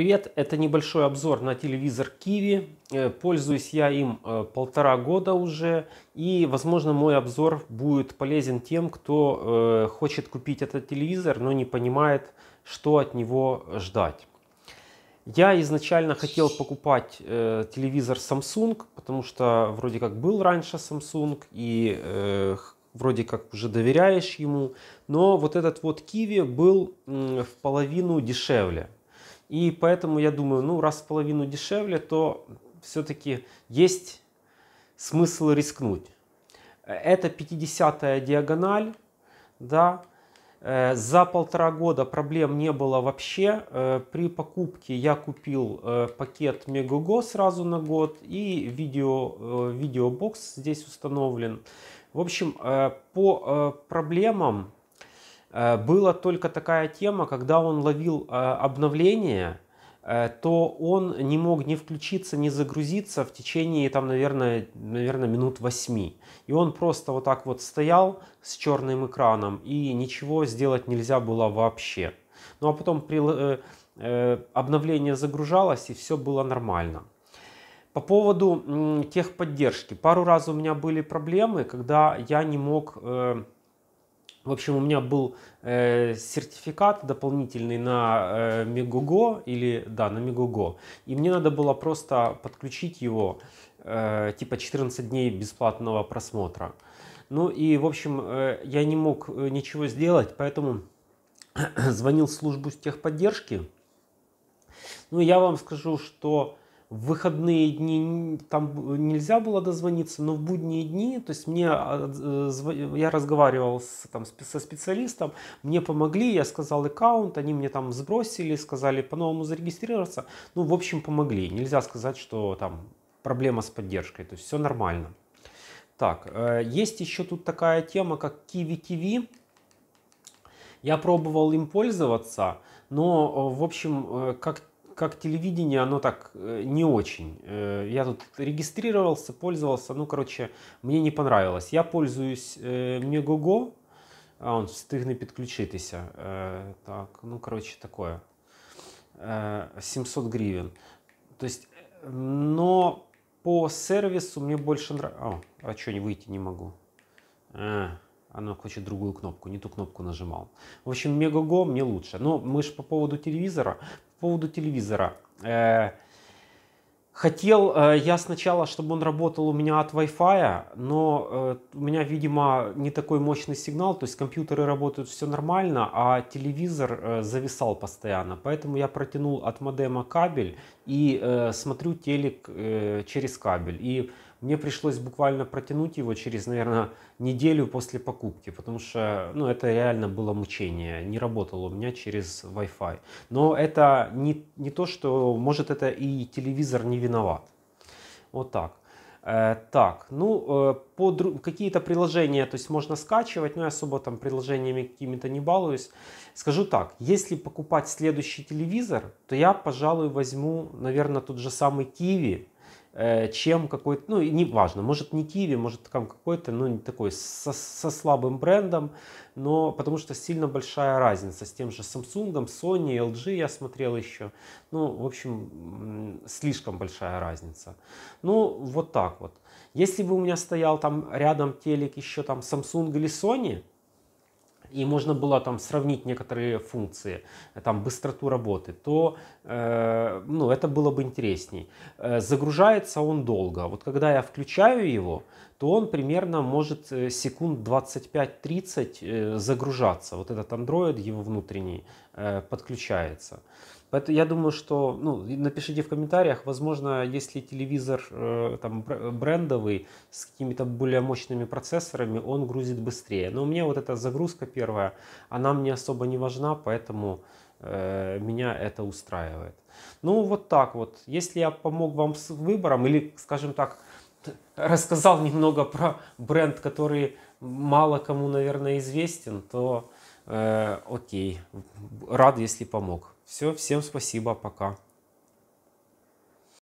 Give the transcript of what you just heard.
Привет, это небольшой обзор на телевизор Kiwi. Э, пользуюсь я им э, полтора года уже, и, возможно, мой обзор будет полезен тем, кто э, хочет купить этот телевизор, но не понимает, что от него ждать. Я изначально хотел покупать телевизор Samsung, потому что вроде как был раньше Samsung и вроде как уже доверяешь ему, но вот этот вот Kiwi был в половину дешевле. И поэтому я думаю, ну раз в половину дешевле, то все-таки есть смысл рискнуть. Это 50-я диагональ, да, э, за полтора года проблем не было вообще. Э, при покупке я купил э, пакет Мегаго сразу на год и видео, видеобокс здесь установлен. В общем, по проблемам Э, была только такая тема, когда он ловил э, обновление, э, то он не мог не включиться, не загрузиться в течение, там, наверное, наверное, минут восьми. И он просто вот так вот стоял с черным экраном, и ничего сделать нельзя было вообще. Ну а потом при, э, э, обновление загружалось, и все было нормально. По поводу э, техподдержки. Пару раз у меня были проблемы, когда я не мог... Э, в общем, у меня был э, сертификат дополнительный на э, Megogo или да, на Megogo. И мне надо было просто подключить его э, типа 14 дней бесплатного просмотра. Ну и, в общем, э, я не мог э, ничего сделать, поэтому звонил в службу техподдержки. Ну, я вам скажу, что в выходные дни там нельзя было дозвониться, но в будние дни, то есть мне, а, э, я разговаривал с, там, со специалистом, мне помогли, я сказал аккаунт, они мне там сбросили, сказали по-новому зарегистрироваться, ну, в общем, помогли, нельзя сказать, что там проблема с поддержкой, то есть все нормально. Так, э, есть еще тут такая тема, как Kiwi TV, я пробовал им пользоваться, но, э, в общем, как как телевидение, оно так э, не очень. Э, я тут регистрировался, пользовался, ну, короче, мне не понравилось. Я пользуюсь э, Мегого, а он встигне підключитися. Так, ну, короче, такое. 700 гривен. То есть, но по сервису мне больше нравится. А, а что, не выйти не могу. А оно хочет другую кнопку, не ту кнопку нажимал. В общем, Мегаго мне лучше. Но мы же по поводу телевизора. По поводу телевизора. Э, хотел э, я сначала, чтобы он работал у меня от Wi-Fi, но э, у меня, видимо, не такой мощный сигнал, то есть компьютеры работают все нормально, а телевизор э, зависал постоянно. Поэтому я протянул от модема кабель и э, смотрю телек э, через кабель. И мне пришлось буквально протянуть его через, наверное, неделю после покупки, потому что, ну, это реально было мучение. Не работало у меня через Wi-Fi. Но это не, не то, что, может, это и телевизор не виноват. Вот так. Э, так, ну, э, по какие-то приложения, то есть можно скачивать, но я особо там приложениями какими-то не балуюсь. Скажу так, если покупать следующий телевизор, то я, пожалуй, возьму, наверное, тот же самый Kiwi, Э, чем какой-то, ну, неважно может не Киви, может там какой-то, ну, такой со, со слабым брендом, но потому что сильно большая разница с тем же Samsung, Sony, LG я смотрел еще. Ну, в общем, слишком большая разница. Ну, вот так вот. Если бы у меня стоял там рядом телек еще там Samsung или Sony, и можно было там сравнить некоторые функции, там быстроту работы, то э, ну, это было бы интересней. Э, загружается он долго. Вот когда я включаю его, то он примерно может э, секунд 25-30 э, загружаться. Вот этот Android, его внутренний, э, подключается. Поэтому я думаю, что, ну, напишите в комментариях, возможно, если телевизор э, там брендовый с какими-то более мощными процессорами, он грузит быстрее. Но у меня вот эта загрузка первая, она мне особо не важна, поэтому э, меня это устраивает. Ну, вот так вот. Если я помог вам с выбором, или, скажем так, рассказал немного про бренд, который мало кому, наверное, известен, то э, окей, рад, если помог. Все, всем спасибо, пока.